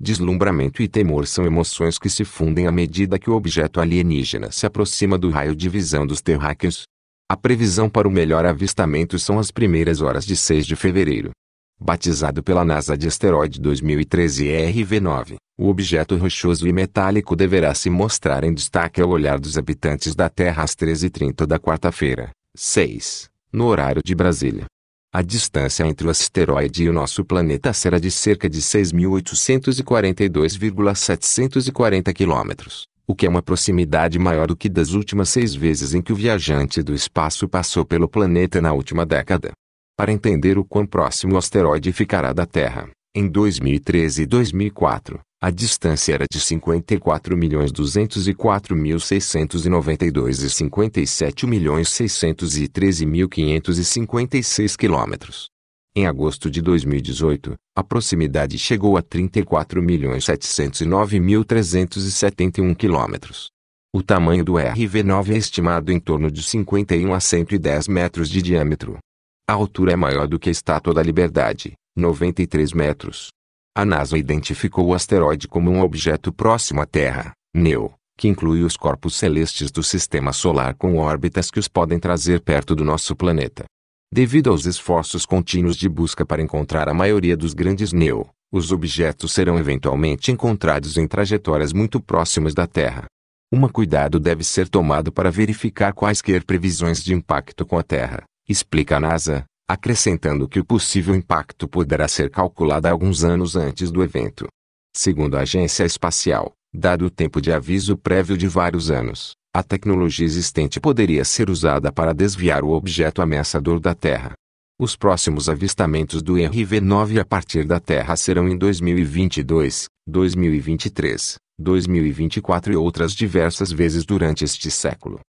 Deslumbramento e temor são emoções que se fundem à medida que o objeto alienígena se aproxima do raio de visão dos terráqueos. A previsão para o melhor avistamento são as primeiras horas de 6 de fevereiro. Batizado pela NASA de asteroide 2013 RV9, o objeto rochoso e metálico deverá se mostrar em destaque ao olhar dos habitantes da Terra às 13h30 da quarta-feira, 6, no horário de Brasília. A distância entre o asteroide e o nosso planeta será de cerca de 6.842,740 km, o que é uma proximidade maior do que das últimas seis vezes em que o viajante do espaço passou pelo planeta na última década. Para entender o quão próximo o asteroide ficará da Terra, em 2013 e 2004, a distância era de 54.204.692 e 57.613.556 quilômetros. Em agosto de 2018, a proximidade chegou a 34.709.371 quilômetros. O tamanho do RV9 é estimado em torno de 51 a 110 metros de diâmetro. A altura é maior do que a Estátua da Liberdade, 93 metros. A NASA identificou o asteroide como um objeto próximo à Terra, NEO, que inclui os corpos celestes do sistema solar com órbitas que os podem trazer perto do nosso planeta. Devido aos esforços contínuos de busca para encontrar a maioria dos grandes NEO, os objetos serão eventualmente encontrados em trajetórias muito próximas da Terra. Um cuidado deve ser tomado para verificar quaisquer previsões de impacto com a Terra, explica a NASA, acrescentando que o possível impacto poderá ser calculado alguns anos antes do evento. Segundo a agência espacial, dado o tempo de aviso prévio de vários anos, a tecnologia existente poderia ser usada para desviar o objeto ameaçador da Terra. Os próximos avistamentos do RV-9 a partir da Terra serão em 2022, 2023, 2024 e outras diversas vezes durante este século.